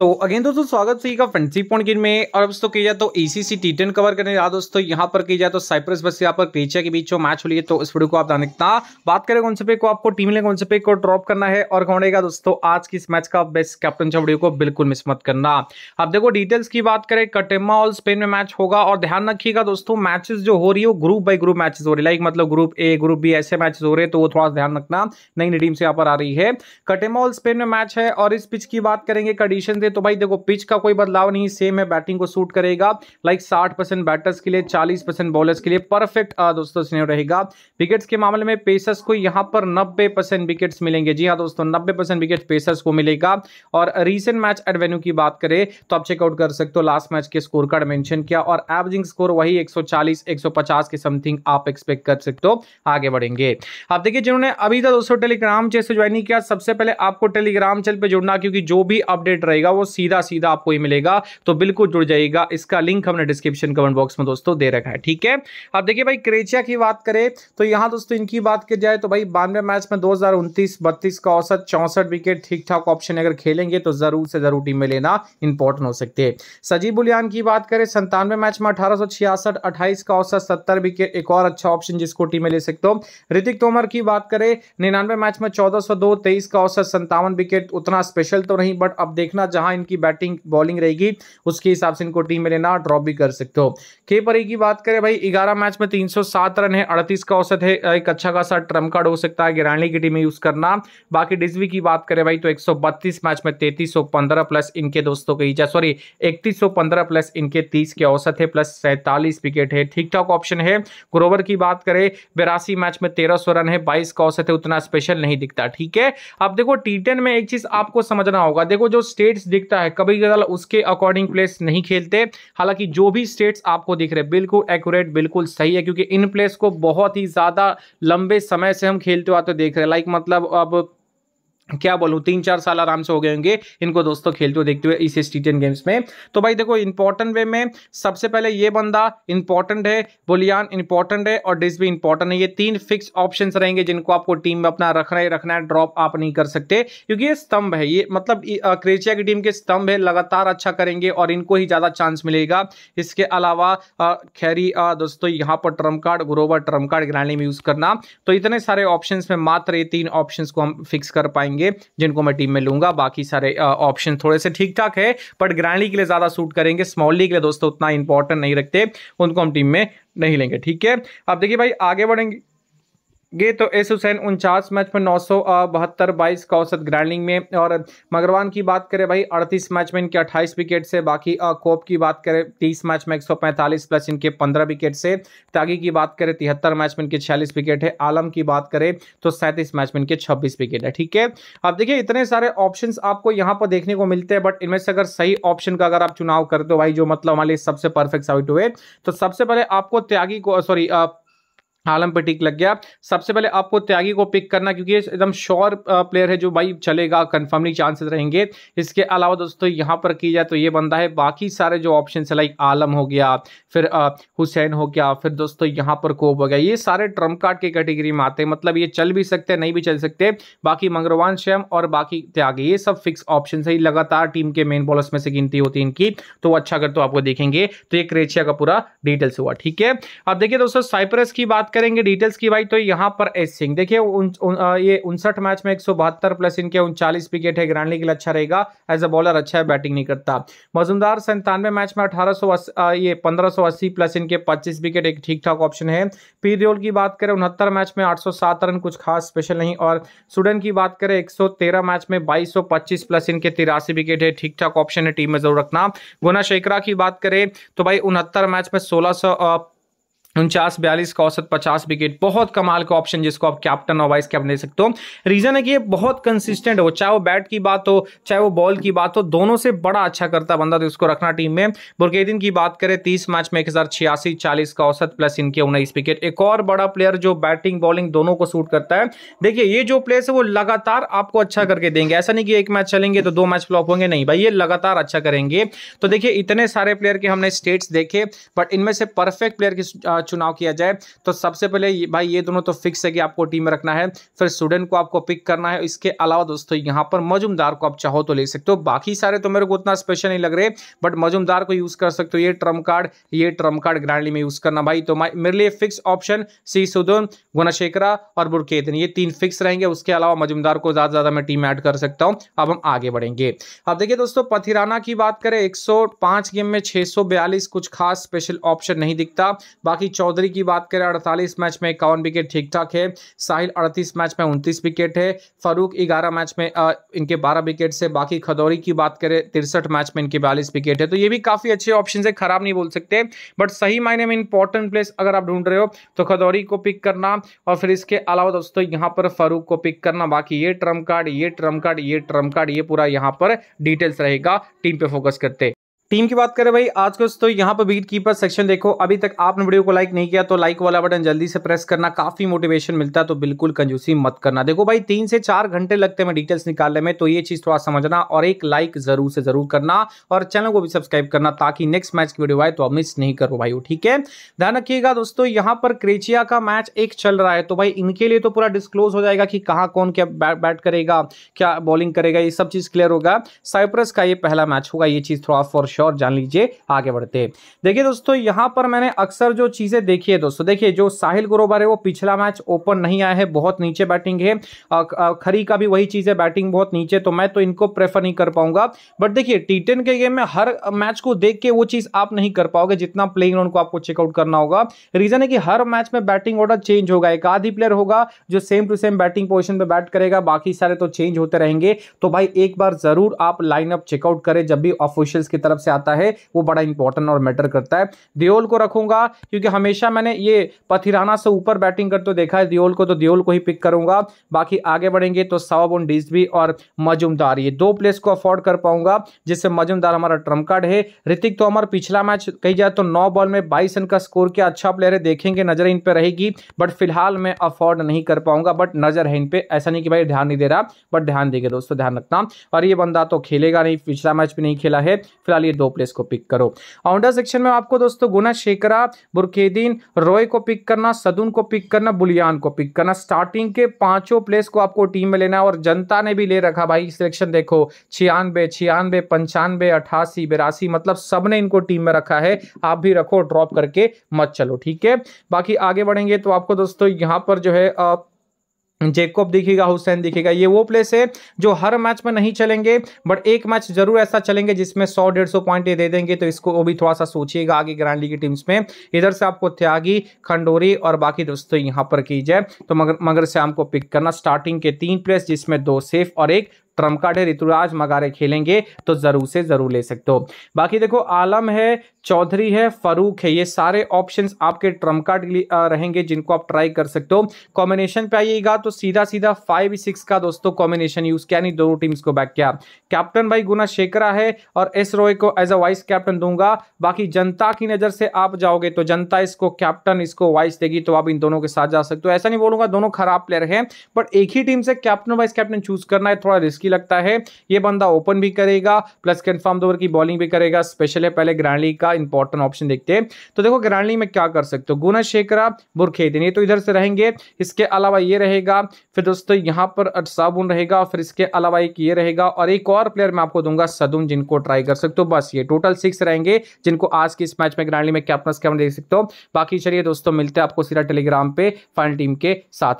तो अगेन दोस्तों स्वागत सही का फ्रेंडशिप पॉइंट गेम में और अब दोस्तों की जाए तो एसीसी टी टेन कवर करने जा दोस्तों यहाँ पर की जाए तो साइप्रस बस यहाँ पर क्रीचा के बीच जो मैच हो लिए है तो इस वीडियो को आप जाने बात करें कौन से पे को आपको टीम ने कौन से पे को ड्रॉप करना है और कौन रहेगा दोस्तों आज की इस मैच का बेस्ट कैप्टन जो वीडियो को बिल्कुल मिस मत करना अब देखो डिटेल्स की बात करें कटेमा और स्पेन में मैच होगा और ध्यान रखिएगा दोस्तों मैचेस जो हो रही है वो ग्रुप बाई ग्रुप मैचेस हो रही लाइक मतलब ग्रुप ए ग्रुप बी ऐसे मैचेस हो रहे तो वो थोड़ा ध्यान रखना नई नई टीम से यहाँ पर आ रही है कटेमा और स्पेन में मैच है और इस पिच की बात करेंगे कंडीशन करेंगे तो भाई देखो पिच का कोई बदलाव नहीं सेम है बैटिंग को सूट करेगा लाइक साठ परसेंट बैटर्स के लिए चालीस परसेंट बॉलर्स के लिए परफेक्ट दोस्तों स्नेह रहेगा विकेट्स के मामले में पेसर्स को यहां पर नब्बे परसेंट विकेट्स मिलेंगे जी हाँ दोस्तों नब्बे परसेंट विकेट पेसर्स को मिलेगा और रिसेंट मैच एडवेन्यू की बात करें तो आप चेकआउट कर सकते हो लास्ट मैच के स्कोर कार्ड मैंशन किया और एवरेजिंग स्कोर वही एक सौ के समथिंग आप एक्सपेक्ट कर सकते हो आगे बढ़ेंगे आप देखिए जिन्होंने अभी तक दोस्तों टेलीग्राम चैनल ज्वाइन नहीं किया सबसे पहले आपको टेलीग्राम चैनल पर जुड़ना क्योंकि जो भी अपडेट रहेगा वो सीधा सीधा आपको ही मिलेगा तो बिल्कुल जुड़ जाएगा इसका लिंक हमने डिस्क्रिप्शन कमेंट बॉक्स में दोस्तों दे रखा है ठीक है अब देखिए भाई क्रेचिया की बात करें तो यहाँ दोस्तों इनकी बात की जाए तो भाई बानवे मैच में दो हजार का औसत चौंसठ विकेट ठीक ठाक ऑप्शन अगर खेलेंगे तो जरूर से जरूर टीम में लेना इंपॉर्टेंट हो सकते हैं सजीव बुलियान की बात करें संतानवे मैच में अठारह सौ का औसत सत्तर विकेट एक और अच्छा ऑप्शन जिसको टीम में ले सकते हो ऋतिक तोमर की बात करें निन्यानवे मैच में चौदह सौ का औसत संतावन विकेट उतना स्पेशल तो नहीं बट अब देखना जहां जहां इनकी बैटिंग बॉलिंग रहेगी उसके हिसाब से इनको टीम में लेना ड्रॉप भी कर सकते हो के परी की बात करें भाई ग्यारह मैच में तीन रन है अड़तीस का औसत है एक अच्छा खासा ट्रम कार्ड हो सकता है गिरानी की टीम में यूज करना बाकी डिजवी की बात करें भाई तो एक मैच में तैतीस प्लस इनके दोस्तों के ईजा सॉरी इकतीस प्लस इनके तीस के औसत है प्लस सैतालीस विकेट है ठीक ठाक ऑप्शन है ग्रोवर की बात करें बेरासी मैच में तेरह सौ रन है बाईस का औसत है उतना स्पेशल नहीं दिखता ठीक है अब देखो टी में एक चीज आपको समझना होगा देखो जो स्टेट्स दिखता है कभी कदाल उसके अकॉर्डिंग प्लेस नहीं खेलते हालांकि जो भी स्टेट्स आपको दिख रहे बिल्कुल एक्यूरेट बिल्कुल सही है क्योंकि इन प्लेस को बहुत ही ज़्यादा लंबे समय से हम खेलते हुए आते देख रहे हैं लाइक मतलब अब क्या बोलूँ तीन चार साल आराम से हो गए होंगे इनको दोस्तों खेलते हुए देखते हुए इस स्टीजन गेम्स में तो भाई देखो इंपॉर्टेंट वे में सबसे पहले ये बंदा इंपॉर्टेंट है बुलियान इंपॉर्टेंट है और डिस भी इंपॉर्टेंट है ये तीन फिक्स ऑप्शंस रहेंगे जिनको आपको टीम में अपना रखना ही रखना है ड्रॉप आप नहीं कर सकते क्योंकि ये स्तंभ है ये मतलब क्रेचिया की टीम के स्तंभ है लगातार अच्छा करेंगे और इनको ही ज़्यादा चांस मिलेगा इसके अलावा खैरी दोस्तों यहाँ पर ट्रम कार्ड ग्रोवर ट्रम कार्ड ग्रैंडली में यूज़ करना तो इतने सारे ऑप्शन में मात्र ये तीन ऑप्शन को हम फिक्स कर पाएंगे रहेंगे जिनको मैं टीम में लूंगा बाकी सारे ऑप्शन थोड़े से ठीक ठाक है बट ग्रैंडली के लिए ज़्यादा सूट करेंगे स्मॉलली के लिए दोस्तों उतना इंपॉर्टेंट नहीं रखते उनको हम टीम में नहीं लेंगे ठीक है अब देखिए भाई आगे बढ़ेंगे गए तो एस हुसैन उनचास मैच में नौ सौ बहत्तर बाईस का औसत ग्राइंडिंग में और मगरवान की बात करें भाई अड़तीस मैच में इनके अट्ठाईस विकेट से बाकी कोप की बात करें तीस मैच में एक सौ पैंतालीस प्लस इनके पंद्रह विकेट से तागी की बात करें तिहत्तर मैच में इनके छियालीस विकेट है आलम की बात करें तो सैंतीस मैच में इनके छब्बीस विकेट है ठीक है अब देखिए इतने सारे ऑप्शन आपको यहाँ पर देखने को मिलते हैं बट इनमें से अगर सही ऑप्शन का अगर आप चुनाव करते हो भाई जो मतलब हमारे सबसे परफेक्ट साइट हुए तो सबसे पहले आपको त्यागी को सॉरी आलम पे टिक लग गया सबसे पहले आपको त्यागी को पिक करना क्योंकि एकदम श्योर प्लेयर है जो भाई चलेगा कंफर्मली चांसेस रहेंगे इसके अलावा दोस्तों यहाँ पर की जाए तो ये बंदा है बाकी सारे जो ऑप्शन है लाइक आलम हो गया फिर हुसैन हो गया फिर दोस्तों यहाँ पर कोब हो गया ये सारे ट्रम्प कार्ड के कैटेगरी में आते हैं मतलब ये चल भी सकते हैं नहीं भी चल सकते बाकी मंगरवान शैम और बाकी त्यागी ये सब फिक्स ऑप्शन है लगातार टीम के मेन बॉलर्स में से गिनती होती है इनकी तो अच्छा अगर तो आपको देखेंगे तो ये क्रेचिया का पूरा डिटेल्स हुआ ठीक है अब देखिए दोस्तों साइप्रस की बात करेंगे डिटेल्स की भाई तो यहाँ पर एस सिंह देखिए ये उनसठ मैच में एक प्लस इनके उनचालीस विकेट है ग्रांडली के लिए अच्छा रहेगा एज अ बॉलर अच्छा है बैटिंग नहीं करता मजुमदार संतानवे मैच में अठारह ये पंद्रह प्लस इनके पच्चीस विकेट एक ठीक ठाक ऑप्शन है पी रियोल की बात करें उनहत्तर मैच में आठ रन कुछ खास स्पेशल नहीं और स्टूडेंट की बात करें एक मैच में बाईस प्लस इनके तिरासी विकेट है ठीक ठाक ऑप्शन है टीम में जरूर रखना गुना शेखरा की बात करें तो भाई उनहत्तर मैच में सोलह उनचास बयालीस का औसत पचास विकेट बहुत कमाल का ऑप्शन जिसको आप कैप्टन और वाइस कैप्टन दे सकते हो रीजन है कि ये बहुत कंसिस्टेंट हो चाहे वो बैट की बात हो चाहे वो बॉल की बात हो दोनों से बड़ा अच्छा करता बंदा तो इसको रखना टीम में बुरकेदिन की बात करें तीस मैच में एक हजार छियासी चालीस का औसत प्लस इनके उन्नीस विकेट एक और बड़ा प्लेयर जो बैटिंग बॉलिंग दोनों को सूट करता है देखिए ये जो प्लेयर्स है वो लगातार आपको अच्छा करके देंगे ऐसा नहीं कि एक मैच चलेंगे तो दो मैच फ्लॉप होंगे नहीं भाई ये लगातार अच्छा करेंगे तो देखिए इतने सारे प्लेयर के हमने स्टेट्स देखे बट इनमें से परफेक्ट प्लेयर की चुनाव किया जाए तो सबसे पहले भाई ये दोनों तो फिक्स है कि आपको टीम में रखना है फिर स्टूडेंट को आपको पिक करना है इसके अलावा दोस्तों यहाँ पर मजुमदार को आप चाहो तो ले सकते हो बाकी सारे तो मेरे को उतना स्पेशल नहीं लग रहे बट मजुमदार को यूज़ कर सकते हो ये ट्रम्प कार्ड ये ट्रम्प कार्ड ग्रांडली में यूज़ करना भाई तो मेरे लिए फिक्स ऑप्शन सी सुदन गुनाशेखरा और बुरकेतन ये तीन फिक्स रहेंगे उसके अलावा मजुमदार को ज़्यादा ज़्यादा मैं टीम ऐड कर सकता हूँ अब हम आगे बढ़ेंगे अब देखिए दोस्तों पथिराना की बात करें एक गेम में छह कुछ खास स्पेशल ऑप्शन नहीं दिखता बाकी चौधरी की बात करें अड़तालीस मैच में इक्यावन विकेट ठीक ठाक है साहिल अड़तीस मैच में उनतीस विकेट है फारूक ग्यारह मैच में आ, इनके बारह विकेट से बाकी खदौरी की बात करें तिरसठ मैच में इनके बयालीस विकेट है तो ये भी काफ़ी अच्छे ऑप्शन है खराब नहीं बोल सकते बट सही मायने में इंपॉर्टेंट प्लेस अगर आप ढूंढ रहे हो तो खदौरी को पिक करना और फिर इसके अलावा दोस्तों यहाँ पर फारूक को पिक करना बाकी ये ट्रम्प कार्ड ये ट्रम्प कार्ड ये ट्रम्प कार्ड ये पूरा यहाँ पर डिटेल्स रहेगा टीम पे फोकस करते टीम की बात करें भाई आज कुछ तो यहाँ पर विकेट कीपर सेक्शन देखो अभी तक आपने वीडियो को लाइक नहीं किया तो लाइक वाला बटन जल्दी से प्रेस करना काफी मोटिवेशन मिलता है तो बिल्कुल कंजूसी मत करना देखो भाई तीन से चार घंटे लगते हैं डिटेल्स निकालने में तो ये चीज थोड़ा समझना और एक लाइक जरूर से जरूर करना और चैनल को भी सब्सक्राइब करना ताकि नेक्स्ट मैच की वीडियो आए तो आप मिस नहीं करो भाई ठीक है ध्यान रखिएगा दोस्तों यहाँ पर क्रेचिया का मैच एक चल रहा है तो भाई इनके लिए तो पूरा डिस्कलोज हो जाएगा कि कहाँ कौन क्या बैट करेगा क्या बॉलिंग करेगा ये सब चीज क्लियर होगा साइप्रस का ये पहला मैच होगा ये चीज थोड़ा फॉर श्योर जान लीजिए आगे बढ़ते देखिए दोस्तों यहां पर मैंने अक्सर जो चीज़ें देखी है दोस्तों देखिए जो साहिल गुरोबर है वो पिछला मैच ओपन नहीं आया है बहुत नीचे बैटिंग है खरी का भी वही चीज़ है बैटिंग बहुत नीचे तो मैं तो इनको प्रेफर नहीं कर पाऊंगा बट देखिए टी के गेम में हर मैच को देख के वो चीज़ आप नहीं कर पाओगे जितना प्लेइंग इलेवन को आपको चेकआउट करना होगा रीजन है कि हर मैच में बैटिंग ऑर्डर चेंज होगा एक आधी प्लेयर होगा जो same to same batting position पर बैट करेगा बाकी सारे तो चेंज होते रहेंगे तो भाई एक बार जरूर आप लाइनअप चेकआउट करें जब भी ऑफिशियल्स की तरफ से से आता है वो बड़ा इंपॉर्टेंट और मैटर करता है दियोल को रखूंगा क्योंकि हमेशा मैंने ये पथिराना से ऊपर बैटिंग करते देखा है दियोल को तो दियोल को ही पिक करूंगा बाकी आगे बढ़ेंगे तो उन डिजबी और मजुमदार ये दो प्लेस को अफोर्ड कर पाऊंगा जिससे मजुमदार हमारा ट्रम्प कार्ड है ऋतिक तो हमारा पिछला मैच कही जाए तो नौ बॉल में बाईस रन का स्कोर किया अच्छा प्लेयर है देखेंगे नजर इन पर रहेगी बट फिलहाल मैं अफोर्ड नहीं कर पाऊंगा बट नजर है इन पर ऐसा नहीं कि भाई ध्यान नहीं दे रहा बट ध्यान देगा दोस्तों ध्यान रखना और ये बंदा तो खेलेगा नहीं पिछला मैच भी नहीं खेला है फिलहाल ये दो प्लेस को पिक करो ऑनडर सेक्शन में आपको दोस्तों गुना शेखरा बुरखेदीन रॉय को पिक करना सदुन को पिक करना बुलियान को पिक करना स्टार्टिंग के पांचों प्लेस को आपको टीम में लेना है और जनता ने भी ले रखा भाई सिलेक्शन देखो छियानबे छियानबे पंचानवे अठासी बिरासी मतलब सबने इनको टीम में रखा है आप भी रखो ड्रॉप करके मत चलो ठीक है बाकी आगे बढ़ेंगे तो आपको दोस्तों यहां पर जो है आ, जेकोब दिखेगा हुसैन दिखेगा ये वो प्लेस है जो हर मैच में नहीं चलेंगे बट एक मैच जरूर ऐसा चलेंगे जिसमें सौ डेढ़ सौ पॉइंट दे देंगे तो इसको वो भी थोड़ा सा सोचिएगा आगे ग्रैंड लीग की टीम्स में इधर से आपको त्यागी खंडोरी और बाकी दोस्तों यहाँ पर की जाए तो मगर मगर से आपको पिक करना स्टार्टिंग के तीन प्लेस जिसमें दो सेफ और एक ट्रम्प कार्ड है ऋतुराज मगारे खेलेंगे तो जरूर से जरूर ले सकते हो बाकी देखो आलम है चौधरी है फरूक है ये सारे ऑप्शंस आपके ट्रम्प कार्ड रहेंगे जिनको आप ट्राई कर सकते हो कॉम्बिनेशन पे आइएगा तो सीधा सीधा फाइव सिक्स का दोस्तों कॉम्बिनेशन यूज किया नहीं दोनों टीम्स को बैक किया कैप्टन भाई गुना शेखरा है और एस रोय को एज अ वाइस कैप्टन दूंगा बाकी जनता की नजर से आप जाओगे तो जनता इसको कैप्टन इसको वाइस देगी तो आप इन दोनों के साथ जा सकते हो ऐसा नहीं बोलूंगा दोनों खराब प्लेयर है बट एक ही टीम से कैप्टन वाइस कैप्टन चूज करना है थोड़ा रिस्की की लगता है ये बंदा ओपन भी करेगा प्लस कन्फर्म तो ओवर की बॉलिंग भी करेगा स्पेशल है पहले ग्रांडली का इंपॉर्टेंट ऑप्शन देखते हैं तो देखो ग्रांडली में क्या कर सकते हो गुना शेखरा बुरखेतन ये तो इधर से रहेंगे इसके अलावा ये रहेगा फिर दोस्तों यहाँ पर साबुन रहेगा फिर इसके अलावा एक ये रहेगा और एक और प्लेयर मैं आपको दूंगा सदुन जिनको ट्राई कर सकते हो बस ये टोटल सिक्स रहेंगे जिनको आज के इस मैच में ग्रांडली में कैप्टन कैप्टन देख सकते हो बाकी चलिए दोस्तों मिलते हैं आपको सीधा टेलीग्राम पे फाइनल टीम के साथ